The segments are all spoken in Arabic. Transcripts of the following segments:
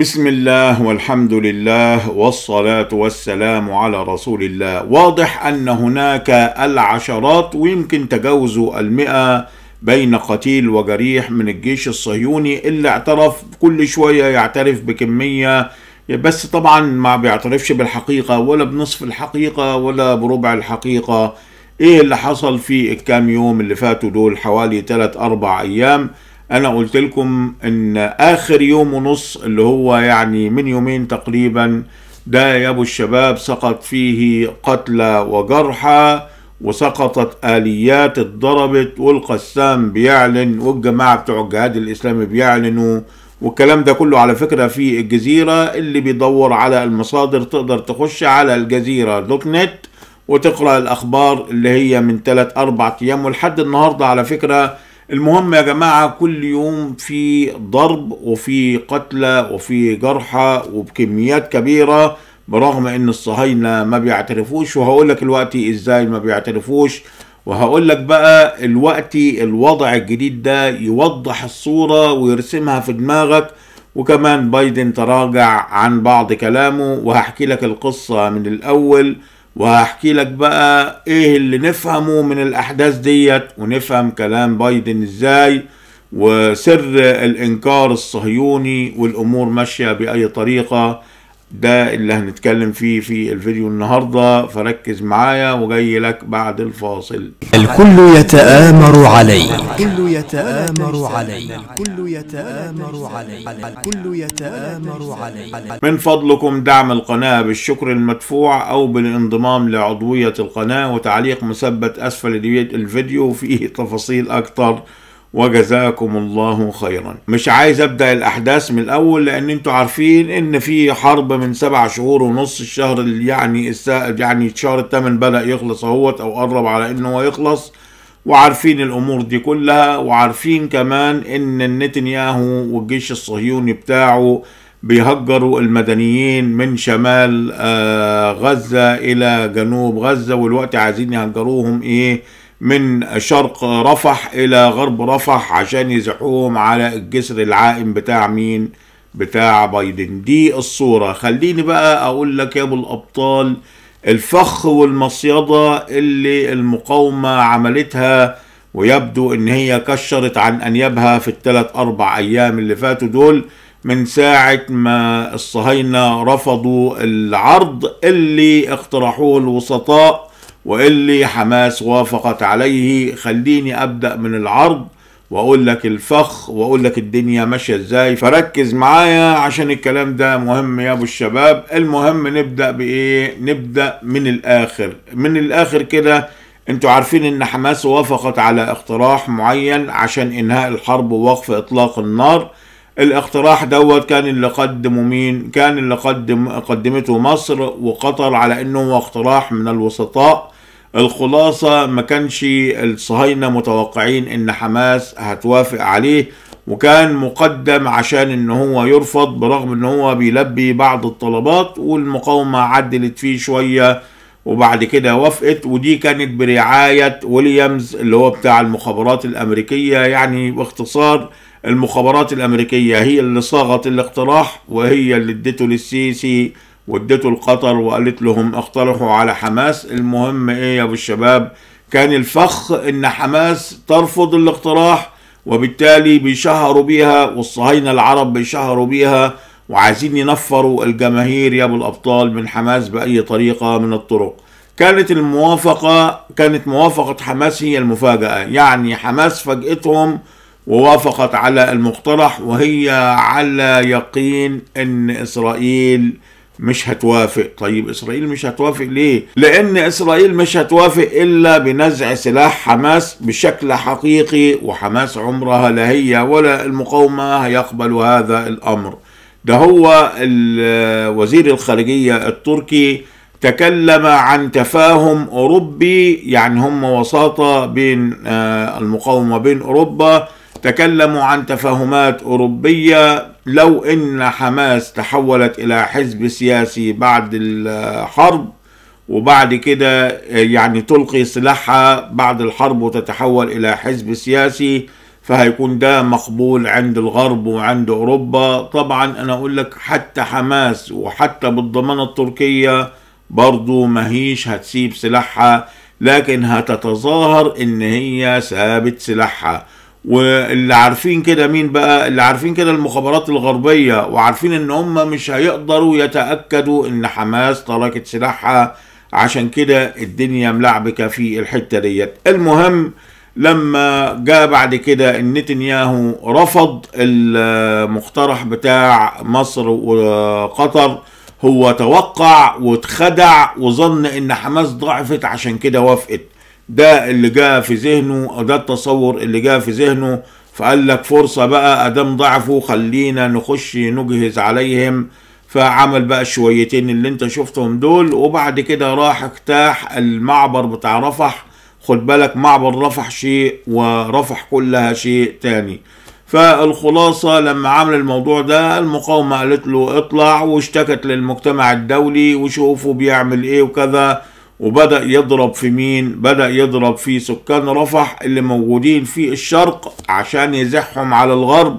بسم الله والحمد لله والصلاة والسلام على رسول الله واضح أن هناك العشرات ويمكن تجاوز المئة بين قتيل وجريح من الجيش الصهيوني اللي اعترف كل شوية يعترف بكمية بس طبعا ما بيعترفش بالحقيقة ولا بنصف الحقيقة ولا بربع الحقيقة ايه اللي حصل في الكام يوم اللي فاتوا دول حوالي 3 أربع أيام انا قلت لكم ان اخر يوم ونص اللي هو يعني من يومين تقريبا ده يا ابو الشباب سقط فيه قتلى وجرحى وسقطت اليات اتضربت والقسام بيعلن والجماعه بتوع الجهاد الاسلامي بيعلنوا والكلام ده كله على فكره في الجزيره اللي بيدور على المصادر تقدر تخش على الجزيره دوت نت وتقرا الاخبار اللي هي من 3 4 ايام ولحد النهارده على فكره المهم يا جماعة كل يوم في ضرب وفي قتلى وفي جرحى وبكميات كبيرة برغم ان الصهاينة ما بيعترفوش وهقول لك ازاي ما بيعترفوش وهقول لك بقى الوقت الوضع الجديد ده يوضح الصورة ويرسمها في دماغك وكمان بايدن تراجع عن بعض كلامه وهحكي لك القصة من الاول وهحكي لك بقى ايه اللي نفهمه من الاحداث ديت ونفهم كلام بايدن ازاي وسر الانكار الصهيوني والامور ماشيه باي طريقه ده اللي هنتكلم فيه في الفيديو النهاردة فركز معايا وجاي لك بعد الفاصل الكل يتآمر علي الكل يتآمر علي الكل يتآمر علي الكل يتآمر علي من فضلكم دعم القناة بالشكر المدفوع أو بالانضمام لعضوية القناة وتعليق مثبت أسفل الفيديو فيه تفاصيل أكتر وجزاكم الله خيرا مش عايز ابدا الاحداث من الاول لان انتوا عارفين ان في حرب من سبع شهور ونص الشهر يعني يعني شهر الثامن بدا يخلص اهوت او قرب على ان هو يخلص وعارفين الامور دي كلها وعارفين كمان ان نتنياهو والجيش الصهيوني بتاعه بيهجروا المدنيين من شمال آه، غزه الى جنوب غزه والوقت عايزين يهجروهم ايه من شرق رفح الى غرب رفح عشان يزحوهم على الجسر العائم بتاع مين بتاع بايدن دي الصورة خليني بقى اقول لك يا ابو الابطال الفخ والمصيدة اللي المقاومة عملتها ويبدو ان هي كشرت عن انيابها في الثلاث اربع ايام اللي فاتوا دول من ساعة ما الصهاينة رفضوا العرض اللي اقترحوه الوسطاء واللي حماس وافقت عليه خليني ابدا من العرض واقول لك الفخ واقول لك الدنيا ماشيه ازاي فركز معايا عشان الكلام ده مهم يا ابو الشباب المهم نبدا بايه نبدا من الاخر من الاخر كده انتوا عارفين ان حماس وافقت على اقتراح معين عشان انهاء الحرب ووقف اطلاق النار الاقتراح دوت كان اللي قدمه مين كان اللي قدم قدمته مصر وقطر على انه هو اقتراح من الوسطاء الخلاصة ما كانش الصهاينة متوقعين ان حماس هتوافق عليه وكان مقدم عشان ان هو يرفض برغم ان هو بيلبي بعض الطلبات والمقاومة عدلت فيه شوية وبعد كده وافقت ودي كانت برعاية ويليامز اللي هو بتاع المخابرات الامريكية يعني باختصار المخابرات الامريكية هي اللي صاغت الاقتراح وهي اللي ادته للسيسي ودته القطر وقالت لهم اقترحوا على حماس المهم ايه يا ابو الشباب كان الفخ ان حماس ترفض الاقتراح وبالتالي بيشهروا بيها والصهاينة العرب بيشهروا بيها وعايزين ينفروا الجماهير يا ابو الابطال من حماس باي طريقة من الطرق كانت الموافقة كانت موافقة حماس هي المفاجأة يعني حماس فاجئتهم ووافقت على المقترح وهي على يقين ان اسرائيل مش هتوافق طيب إسرائيل مش هتوافق ليه؟ لأن إسرائيل مش هتوافق إلا بنزع سلاح حماس بشكل حقيقي وحماس عمرها لا هي ولا المقاومة هيقبل هذا الأمر ده هو وزير الخارجية التركي تكلم عن تفاهم أوروبي يعني هم وساطة بين آه، المقاومة بين أوروبا تكلموا عن تفاهمات أوروبية لو ان حماس تحولت الى حزب سياسي بعد الحرب وبعد كده يعني تلقي سلاحها بعد الحرب وتتحول الى حزب سياسي فهيكون ده مقبول عند الغرب وعند اوروبا طبعا انا اقول لك حتى حماس وحتى بالضمانه التركيه برضو مهيش هتسيب سلاحها لكن هتتظاهر ان هي سابت سلاحها واللي عارفين كده مين بقى اللي عارفين كده المخابرات الغربية وعارفين ان هم مش هيقدروا يتأكدوا ان حماس تركت سلاحها عشان كده الدنيا ملعبكة في الحتة ديت المهم لما جاء بعد كده ان نتنياهو رفض المقترح بتاع مصر وقطر هو توقع واتخدع وظن ان حماس ضعفت عشان كده وافقت ده اللي جاء في ذهنه أو ده التصور اللي جاء في ذهنه فقال لك فرصة بقى أدام ضعفه خلينا نخش نجهز عليهم فعمل بقى الشويتين اللي انت شفتهم دول وبعد كده راح اجتاح المعبر بتاع رفح خد بالك معبر رفح شيء ورفح كلها شيء تاني فالخلاصة لما عمل الموضوع ده المقاومة قالت له اطلع واشتكت للمجتمع الدولي وشوفوا بيعمل ايه وكذا وبدأ يضرب في مين بدأ يضرب في سكان رفح اللي موجودين في الشرق عشان يزحهم على الغرب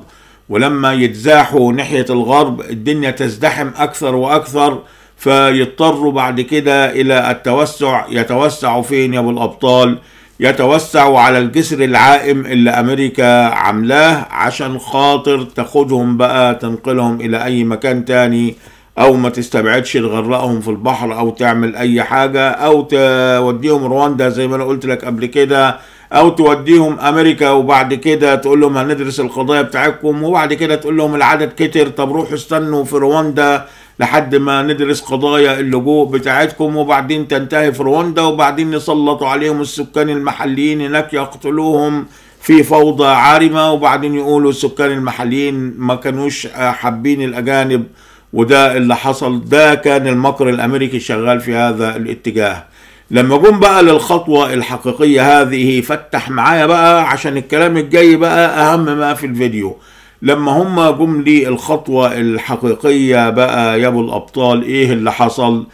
ولما يتزاحوا ناحية الغرب الدنيا تزدحم أكثر وأكثر فيضطروا بعد كده إلى التوسع يتوسعوا فين يا أبو الأبطال يتوسعوا على الجسر العائم اللي أمريكا عاملاه عشان خاطر تاخدهم بقى تنقلهم إلى أي مكان تاني او ما تستبعدش تغرقهم في البحر او تعمل اي حاجة او توديهم رواندا زي ما انا قلت لك قبل كده او توديهم امريكا وبعد كده تقول لهم هندرس القضايا بتاعتكم وبعد كده تقول لهم العدد كتر طب روحوا استنوا في رواندا لحد ما ندرس قضايا اللجوء بتاعتكم وبعدين تنتهي في رواندا وبعدين يسلطوا عليهم السكان المحليين هناك يقتلوهم في فوضى عارمة وبعدين يقولوا السكان المحليين ما كانوش حابين الأجانب وده اللي حصل ده كان المكر الامريكي شغال في هذا الاتجاه لما جم بقى للخطوة الحقيقية هذه فتح معايا بقى عشان الكلام الجاي بقى أهم ما في الفيديو لما هم جم لي الخطوة الحقيقية بقى يا أبو الأبطال إيه اللي حصل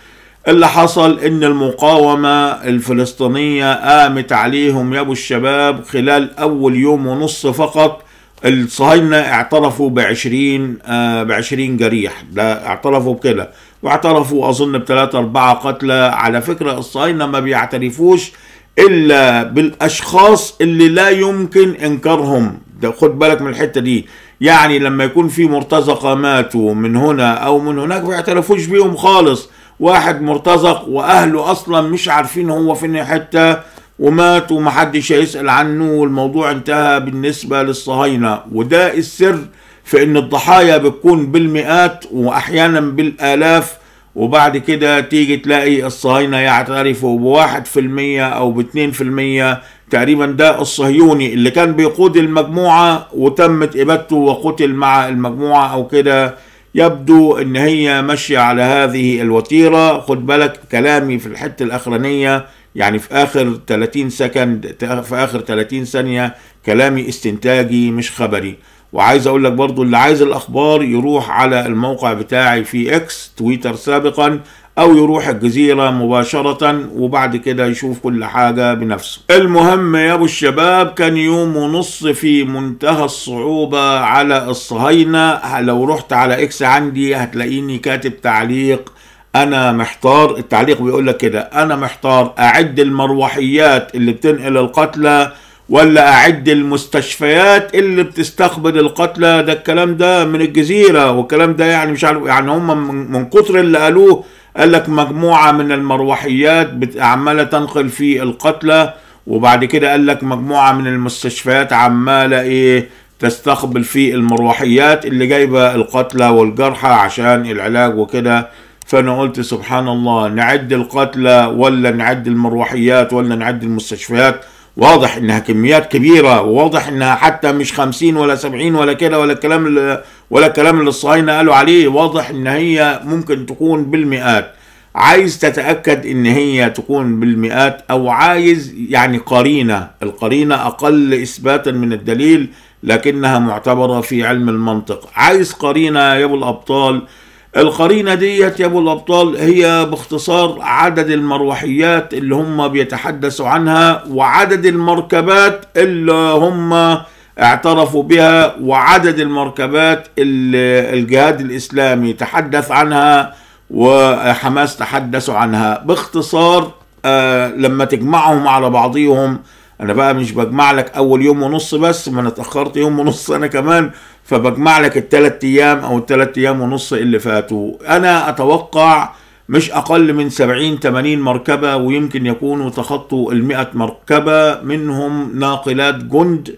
اللي حصل إن المقاومة الفلسطينية قامت عليهم يا أبو الشباب خلال أول يوم ونص فقط الصهاينة اعترفوا بعشرين آه بعشرين جريح لا اعترفوا بكده واعترفوا أظن بثلاثة أربعة قتلى على فكرة الصهاينة ما بيعترفوش إلا بالأشخاص اللي لا يمكن إنكارهم ده خد بالك من الحتة دي يعني لما يكون في مرتزقة ماتوا من هنا أو من هناك ما بيهم خالص واحد مرتزق وأهله أصلا مش عارفين هو فين حتة ومات ومحدش هيسأل عنه والموضوع انتهى بالنسبة للصهاينة وده السر في ان الضحايا بتكون بالمئات واحيانا بالالاف وبعد كده تيجي تلاقي الصهاينة يعترفوا بواحد في المية او باتنين في المية تقريبا ده الصهيوني اللي كان بيقود المجموعة وتمت ابادته وقتل مع المجموعة او كده يبدو ان هي ماشية على هذه الوتيرة خد بالك كلامي في الحتة الاخرانية يعني في اخر 30 سكند في اخر 30 ثانيه كلامي استنتاجي مش خبري وعايز اقول لك برضو اللي عايز الاخبار يروح على الموقع بتاعي في اكس تويتر سابقا او يروح الجزيرة مباشرة وبعد كده يشوف كل حاجة بنفسه المهم يا ابو الشباب كان يوم ونص في منتهى الصعوبة على الصهاينة لو رحت على اكس عندي هتلاقيني كاتب تعليق انا محتار التعليق بيقول لك كده انا محتار اعد المروحيات اللي بتنقل القتلى ولا اعد المستشفيات اللي بتستقبل القتلى ده الكلام ده من الجزيره والكلام ده يعني مش عارف يعني هم من كتر اللي قالوه قال لك مجموعه من المروحيات عماله تنقل في القتلى وبعد كده قال لك مجموعه من المستشفيات عماله ايه تستقبل في المروحيات اللي جايبه القتلى والجرحى عشان العلاج وكده فانا قلت سبحان الله نعد القتلى ولا نعد المروحيات ولا نعد المستشفيات واضح انها كميات كبيره وواضح انها حتى مش خمسين ولا سبعين ولا كده ولا الكلام ولا الكلام اللي الصهاينه قالوا عليه واضح ان هي ممكن تكون بالمئات عايز تتاكد ان هي تكون بالمئات او عايز يعني قرينه القرينه اقل اثباتا من الدليل لكنها معتبره في علم المنطق عايز قرينه يا ابو الابطال القرينة ديت يا أبو الأبطال هي باختصار عدد المروحيات اللي هم بيتحدثوا عنها وعدد المركبات اللي هم اعترفوا بها وعدد المركبات اللي الجهاد الإسلامي تحدث عنها وحماس تحدثوا عنها باختصار آه لما تجمعهم على بعضيهم أنا بقى مش بجمع لك أول يوم ونص بس ما أنا اتأخرت يوم ونص أنا كمان فبجمع لك الثلاث ايام او الثلاث ايام ونص اللي فاتوا انا اتوقع مش اقل من 70 80 مركبه ويمكن يكونوا تخطوا ال 100 مركبه منهم ناقلات جند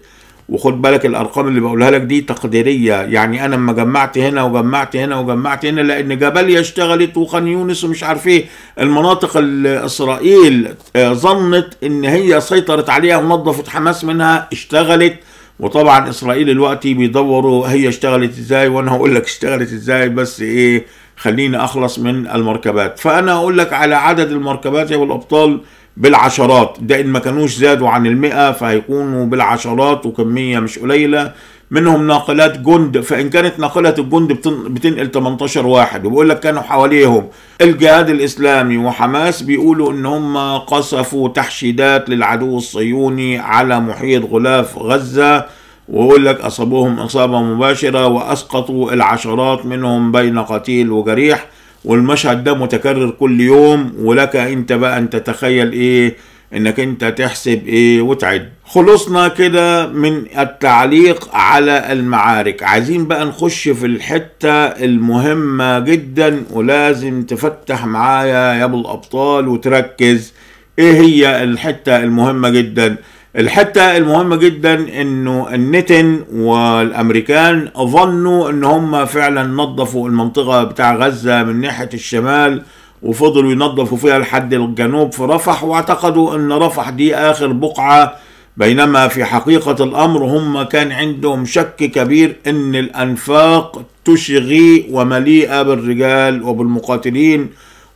وخد بالك الارقام اللي بقولها لك دي تقديريه يعني انا لما جمعت هنا وجمعت هنا وجمعت هنا لان جبليا اشتغلت وخان يونس ومش عارف ايه المناطق اللي اسرائيل آه، ظنت ان هي سيطرت عليها ونظفت حماس منها اشتغلت وطبعا اسرائيل دلوقتي بيدوروا هي اشتغلت ازاي وانا هقول لك اشتغلت ازاي بس ايه خليني اخلص من المركبات فانا اقول لك على عدد المركبات يا الابطال بالعشرات ده ان ما كانوش زادوا عن المئة فهيكونوا بالعشرات وكمية مش قليلة منهم ناقلات جند فان كانت ناقله الجند بتنقل 18 واحد وبقول لك كانوا حواليهم الجهاد الاسلامي وحماس بيقولوا ان هم قصفوا تحشيدات للعدو الصهيوني على محيط غلاف غزه ويقول لك اصابوهم اصابه مباشره واسقطوا العشرات منهم بين قتيل وجريح والمشهد ده متكرر كل يوم ولك انت بقى ان تتخيل ايه انك انت تحسب ايه وتعد خلصنا كده من التعليق على المعارك عايزين بقى نخش في الحتة المهمة جدا ولازم تفتح معايا يا ابو الابطال وتركز ايه هي الحتة المهمة جدا الحتة المهمة جدا انه النتن والامريكان ظنوا ان هم فعلا نظفوا المنطقة بتاع غزة من ناحية الشمال وفضلوا ينظفوا فيها لحد الجنوب في رفح واعتقدوا ان رفح دي اخر بقعه بينما في حقيقه الامر هم كان عندهم شك كبير ان الانفاق تشغي ومليئه بالرجال وبالمقاتلين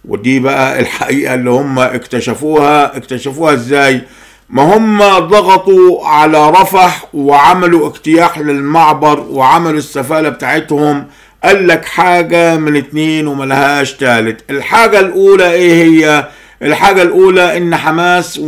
ودي بقى الحقيقه اللي هم اكتشفوها اكتشفوها ازاي ما هم ضغطوا على رفح وعملوا اجتياح للمعبر وعملوا السفالة بتاعتهم قال لك حاجة من اتنين وملهاش تالت الحاجة الأولى إيه هي؟ الحاجة الأولى إن حماس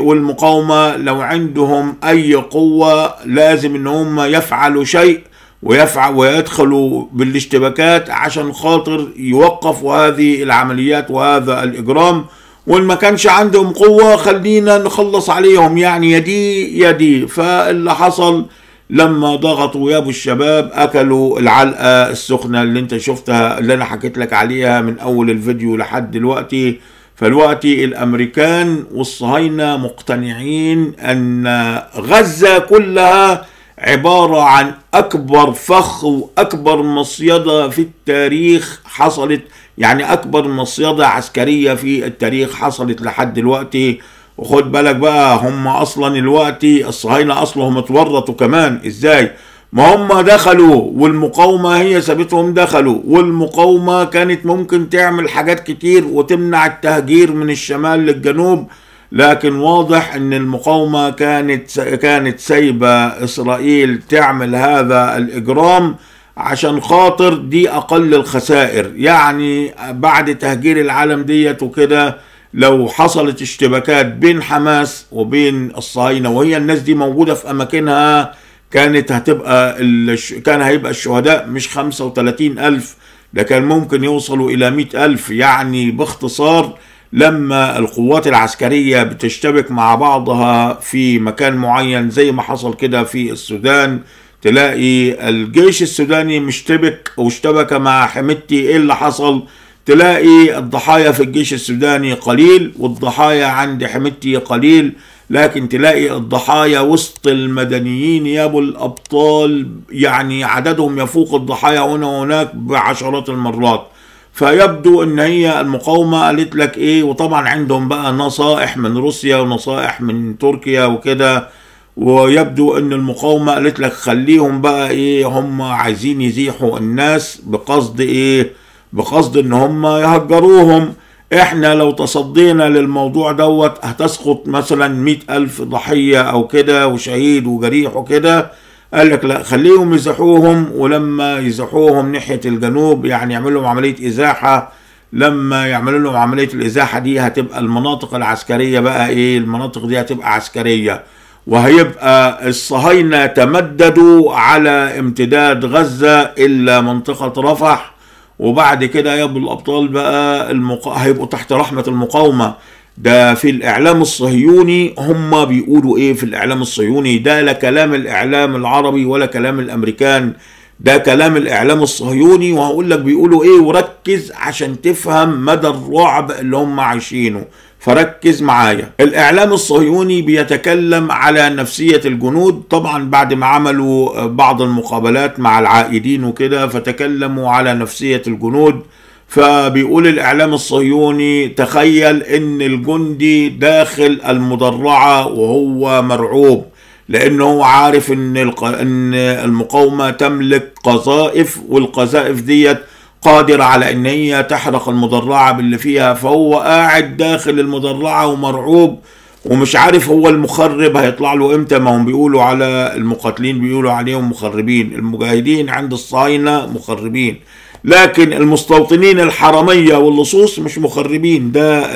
والمقاومة لو عندهم أي قوة لازم إن هم يفعلوا شيء ويفعل ويدخلوا بالاشتباكات عشان خاطر يوقفوا هذه العمليات وهذا الإجرام وإن ما كانش عندهم قوة خلينا نخلص عليهم يعني يدي يدي فاللي حصل لما ضغطوا يا ابو الشباب اكلوا العلقه السخنه اللي انت شفتها اللي انا حكيت لك عليها من اول الفيديو لحد دلوقتي فالوقتي الامريكان والصهاينه مقتنعين ان غزه كلها عباره عن اكبر فخ واكبر مصيده في التاريخ حصلت يعني اكبر مصيده عسكريه في التاريخ حصلت لحد دلوقتي وخد بالك بقى هم اصلا الوقت الصهاينه اصلهم اتورطوا كمان ازاي ما هم دخلوا والمقاومه هي سابتهم دخلوا والمقاومه كانت ممكن تعمل حاجات كتير وتمنع التهجير من الشمال للجنوب لكن واضح ان المقاومه كانت كانت سايبه اسرائيل تعمل هذا الاجرام عشان خاطر دي اقل الخسائر يعني بعد تهجير العالم ديت وكده لو حصلت اشتباكات بين حماس وبين الصهاينه وهي الناس دي موجوده في اماكنها كانت هتبقى الش... كان هيبقى الشهداء مش 35 ألف ده كان ممكن يوصلوا إلى 100 ألف يعني باختصار لما القوات العسكرية بتشتبك مع بعضها في مكان معين زي ما حصل كده في السودان تلاقي الجيش السوداني مشتبك واشتبك مع حميدتي ايه اللي حصل؟ تلاقي الضحايا في الجيش السوداني قليل والضحايا عند حميدتي قليل لكن تلاقي الضحايا وسط المدنيين يا ابو الابطال يعني عددهم يفوق الضحايا هنا وهناك بعشرات المرات فيبدو ان هي المقاومه قالت لك ايه وطبعا عندهم بقى نصائح من روسيا ونصائح من تركيا وكده ويبدو ان المقاومه قالت لك خليهم بقى ايه هم عايزين يزيحوا الناس بقصد ايه بقصد ان هم يهجروهم احنا لو تصدينا للموضوع دوت هتسقط مثلا مئة ألف ضحية أو كده وشهيد وجريح وكده قال لك لا خليهم يزحوهم ولما يزحوهم ناحية الجنوب يعني يعملوا لهم عملية إزاحة لما يعملوا لهم عملية الإزاحة دي هتبقى المناطق العسكرية بقى إيه المناطق دي هتبقى عسكرية وهيبقى الصهاينة تمددوا على امتداد غزة إلا منطقة رفح وبعد كده يا ابو الابطال بقى المقا... هيبقوا تحت رحمه المقاومه ده في الاعلام الصهيوني هم بيقولوا ايه في الاعلام الصهيوني ده لا كلام الاعلام العربي ولا كلام الامريكان ده كلام الاعلام الصهيوني وهقول لك بيقولوا ايه وركز عشان تفهم مدى الرعب اللي هم عايشينه فركز معايا الإعلام الصهيوني بيتكلم على نفسية الجنود طبعا بعد ما عملوا بعض المقابلات مع العائدين وكده فتكلموا على نفسية الجنود فبيقول الإعلام الصهيوني تخيل إن الجندي داخل المدرعة وهو مرعوب لأنه هو عارف إن, إن المقاومة تملك قذائف والقذائف ديت قادرة على ان هي تحرق المضرعة باللي فيها فهو قاعد داخل المضرعة ومرعوب ومش عارف هو المخرب هيطلع له امتى ما هم بيقولوا على المقاتلين بيقولوا عليهم مخربين المجاهدين عند الصهاينة مخربين لكن المستوطنين الحرامية واللصوص مش مخربين ده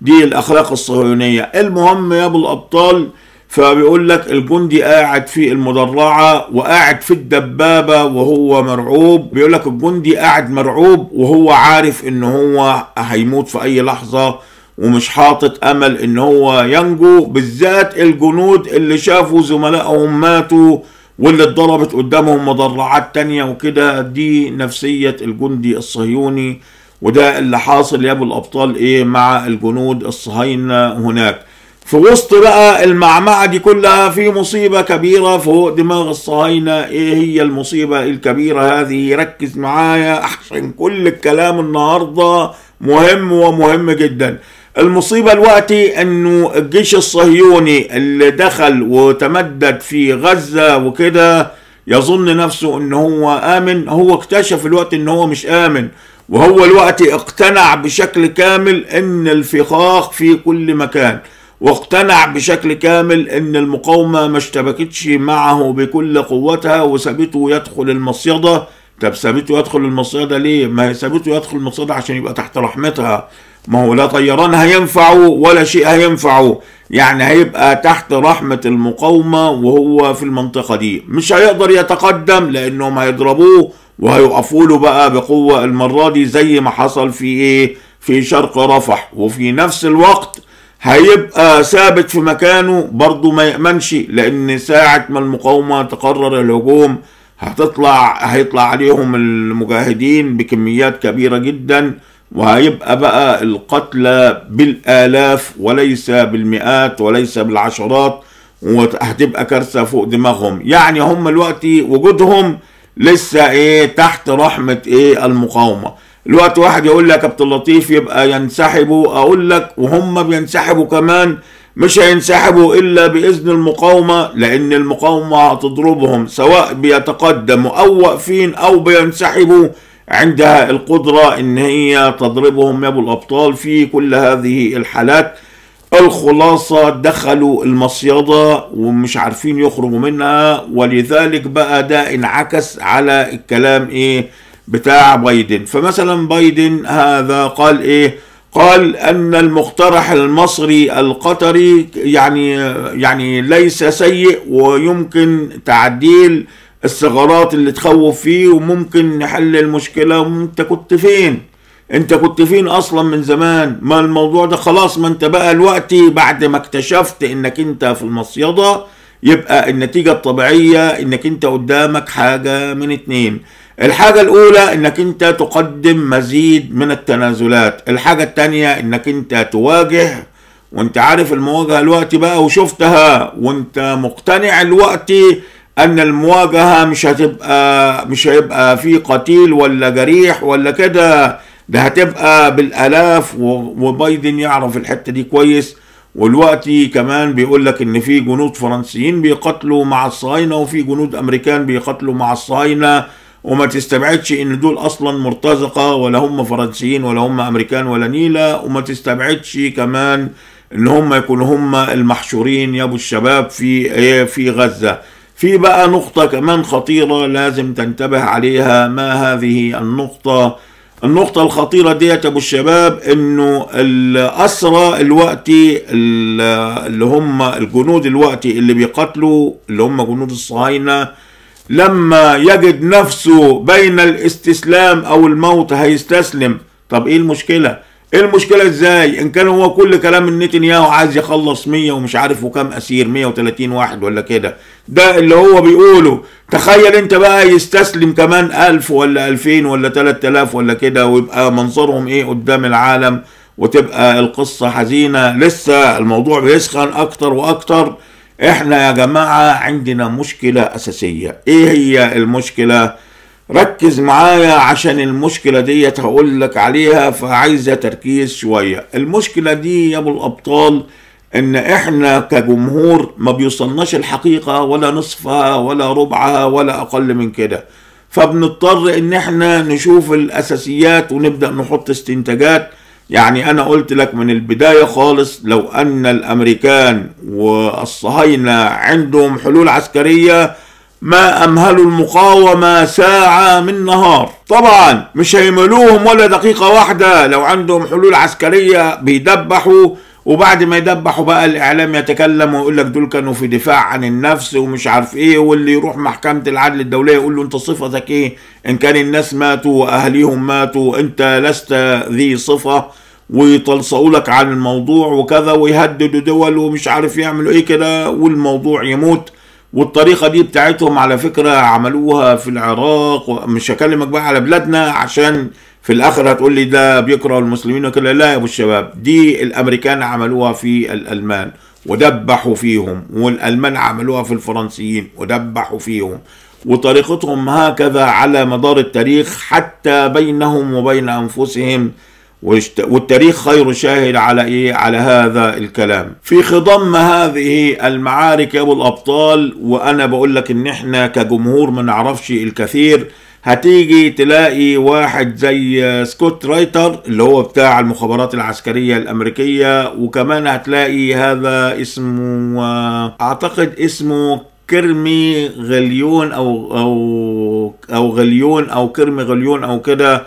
دي الاخلاق الصهيونية المهم يا ابو الابطال فبيقول لك الجندي قاعد في المدرعة وقاعد في الدبابة وهو مرعوب بيقول لك الجندي قاعد مرعوب وهو عارف ان هو هيموت في اي لحظة ومش حاطط امل ان هو ينجو بالذات الجنود اللي شافوا زملائهم ماتوا واللي اتضربت قدامهم مدرعات تانية وكده دي نفسية الجندي الصهيوني وده اللي حاصل يا ابو الابطال ايه مع الجنود الصهاينة هناك في وسط بقى المعمعة دي كلها في مصيبة كبيرة فوق دماغ الصهاينة ايه هي المصيبة الكبيرة هذه ركز معايا احسن كل الكلام النهاردة مهم ومهم جدا المصيبة دلوقتي انه الجيش الصهيوني اللي دخل وتمدد في غزة وكده يظن نفسه ان هو امن هو اكتشف الوقت ان هو مش امن وهو الوقت اقتنع بشكل كامل ان الفخاخ في كل مكان واقتنع بشكل كامل ان المقاومة ما اشتبكتش معه بكل قوتها وسابته يدخل المصيدة طب سابته يدخل المصيدة ليه ما هي سابته يدخل المصيدة عشان يبقى تحت رحمتها ما هو لا طيران هينفعه ولا شيء هينفعه يعني هيبقى تحت رحمة المقاومة وهو في المنطقة دي مش هيقدر يتقدم لانهم هيضربوه وهيوقفوا له بقى بقوة المرة دي زي ما حصل في ايه في شرق رفح وفي نفس الوقت هيبقى ثابت في مكانه برضه ما يأمنش لأن ساعة ما المقاومة تقرر الهجوم هتطلع هيطلع عليهم المجاهدين بكميات كبيرة جدا وهيبقى بقى القتلى بالآلاف وليس بالمئات وليس بالعشرات وهتبقى كارثة فوق دماغهم يعني هم دلوقتي وجودهم لسه ايه تحت رحمة ايه المقاومة الوقت واحد يقول لك عبد اللطيف يبقى ينسحبوا اقول لك وهم بينسحبوا كمان مش هينسحبوا الا باذن المقاومه لان المقاومه هتضربهم سواء بيتقدموا او واقفين او بينسحبوا عندها القدره ان هي تضربهم يا ابو الابطال في كل هذه الحالات الخلاصة دخلوا المصيدة ومش عارفين يخرجوا منها ولذلك بقى ده انعكس على الكلام ايه بتاع بايدن فمثلا بايدن هذا قال ايه قال ان المقترح المصري القطري يعني يعني ليس سيء ويمكن تعديل الثغرات اللي تخوف فيه وممكن نحل المشكله وانت كنت فين انت كنت فين اصلا من زمان ما الموضوع ده خلاص ما انت بقى الوقت بعد ما اكتشفت انك انت في المصيده يبقى النتيجه الطبيعيه انك انت قدامك حاجه من اتنين الحاجة الأولى إنك أنت تقدم مزيد من التنازلات الحاجة التانية إنك أنت تواجه وأنت عارف المواجهة الوقت بقى وشفتها وأنت مقتنع الوقت أن المواجهة مش هتبقى مش هيبقى في قتيل ولا جريح ولا كده ده هتبقى بالآلاف وبايدن يعرف الحتة دي كويس والوقت كمان بيقول لك ان في جنود فرنسيين بيقاتلوا مع الصهاينه وفي جنود امريكان بيقاتلوا مع الصهاينه وما تستبعدش ان دول اصلا مرتزقه ولا هم فرنسيين ولا هم امريكان ولا نيله وما تستبعدش كمان ان هم يكونوا هم المحشورين يا ابو الشباب في إيه، في غزه في بقى نقطه كمان خطيره لازم تنتبه عليها ما هذه النقطه النقطة الخطيرة ديت أبو الشباب إنه الأسرى الوقت اللي هم الجنود الوقت اللي بيقاتلوا اللي هم جنود الصهاينة لما يجد نفسه بين الاستسلام او الموت هيستسلم طب ايه المشكله ايه المشكله ازاي ان كان هو كل كلام نتنياهو عايز يخلص 100 ومش عارف وكام اسير 130 واحد ولا كده ده اللي هو بيقوله تخيل انت بقى يستسلم كمان 1000 ولا 2000 ولا 3000 ولا كده ويبقى منظرهم ايه قدام العالم وتبقى القصه حزينه لسه الموضوع بيسخن اكتر واكتر احنا يا جماعة عندنا مشكلة اساسية ايه هي المشكلة ركز معايا عشان المشكلة دي هقول لك عليها فعايزة تركيز شوية المشكلة دي يا ابو الابطال ان احنا كجمهور ما بيوصلناش الحقيقة ولا نصفها ولا ربعها ولا اقل من كده فبنضطر ان احنا نشوف الاساسيات ونبدأ نحط استنتاجات يعني أنا قلت لك من البداية خالص لو أن الأمريكان والصهاينة عندهم حلول عسكرية ما أمهلوا المقاومة ساعة من نهار طبعا مش هيملوهم ولا دقيقة واحدة لو عندهم حلول عسكرية بيدبحوا وبعد ما يدبحوا بقى الاعلام يتكلم ويقول لك دول كانوا في دفاع عن النفس ومش عارف ايه واللي يروح محكمه العدل الدوليه يقول له انت صفتك ايه ان كان الناس ماتوا واهليهم ماتوا انت لست ذي صفه ويطلصقوا لك عن الموضوع وكذا ويهددوا دول ومش عارف يعملوا ايه كده والموضوع يموت والطريقة دي بتاعتهم على فكرة عملوها في العراق مش هكلمك بقى على بلادنا عشان في الاخر هتقول لي ده بيكره المسلمين وكده لا يا ابو الشباب دي الامريكان عملوها في الالمان ودبحوا فيهم والالمان عملوها في الفرنسيين ودبحوا فيهم وطريقتهم هكذا على مدار التاريخ حتى بينهم وبين انفسهم والتاريخ خير شاهد على ايه على هذا الكلام في خضم هذه المعارك يا ابو الابطال وانا بقول لك ان احنا كجمهور ما نعرفش الكثير هتيجي تلاقي واحد زي سكوت رايتر اللي هو بتاع المخابرات العسكرية الأمريكية وكمان هتلاقي هذا اسمه أعتقد اسمه كرمي غليون أو أو أو غليون أو كرمي غليون أو كده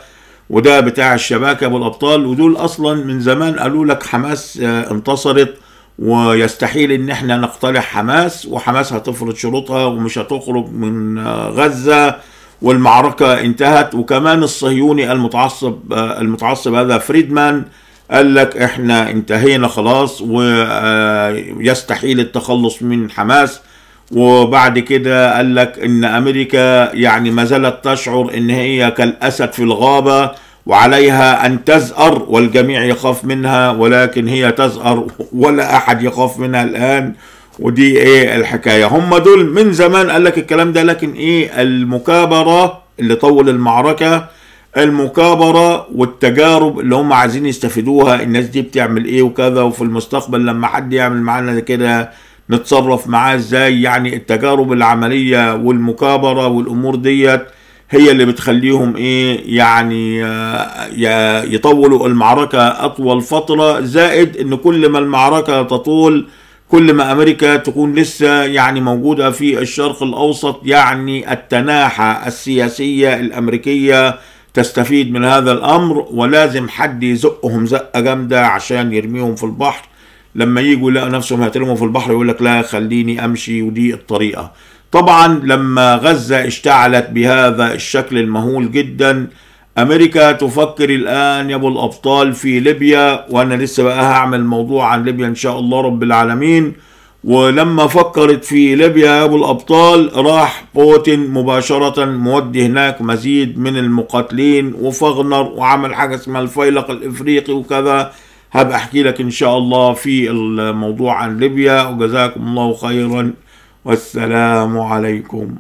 وده بتاع الشباكة أبو الأبطال ودول أصلا من زمان قالوا لك حماس آه، انتصرت ويستحيل ان احنا نقتلع حماس وحماس هتفرض شروطها ومش هتخرج من آه، غزة والمعركة انتهت وكمان الصهيوني المتعصب آه، المتعصب هذا فريدمان قال لك احنا انتهينا خلاص ويستحيل التخلص من حماس وبعد كده قال لك ان امريكا يعني ما زالت تشعر ان هي كالاسد في الغابه وعليها ان تزأر والجميع يخاف منها ولكن هي تزأر ولا احد يخاف منها الان ودي ايه الحكايه هم دول من زمان قال لك الكلام ده لكن ايه المكابره اللي طول المعركه المكابره والتجارب اللي هم عايزين يستفيدوها الناس دي بتعمل ايه وكذا وفي المستقبل لما حد يعمل معانا كده نتصرف معاه ازاي يعني التجارب العملية والمكابرة والامور ديت هي اللي بتخليهم ايه يعني آه، يطولوا المعركة اطول فترة زائد ان كل ما المعركة تطول كل ما امريكا تكون لسه يعني موجودة في الشرق الاوسط يعني التناحة السياسية الامريكية تستفيد من هذا الامر ولازم حد يزقهم زقة جامدة عشان يرميهم في البحر لما يجوا يلاقوا نفسهم هيتلموا في البحر يقول لك لا خليني امشي ودي الطريقه طبعا لما غزه اشتعلت بهذا الشكل المهول جدا امريكا تفكر الان يا ابو الابطال في ليبيا وانا لسه بقى هعمل موضوع عن ليبيا ان شاء الله رب العالمين ولما فكرت في ليبيا يا ابو الابطال راح بوتين مباشره مودي هناك مزيد من المقاتلين وفغنر وعمل حاجه اسمها الفيلق الافريقي وكذا هب احكي لك ان شاء الله في الموضوع عن ليبيا وجزاكم الله خيرا والسلام عليكم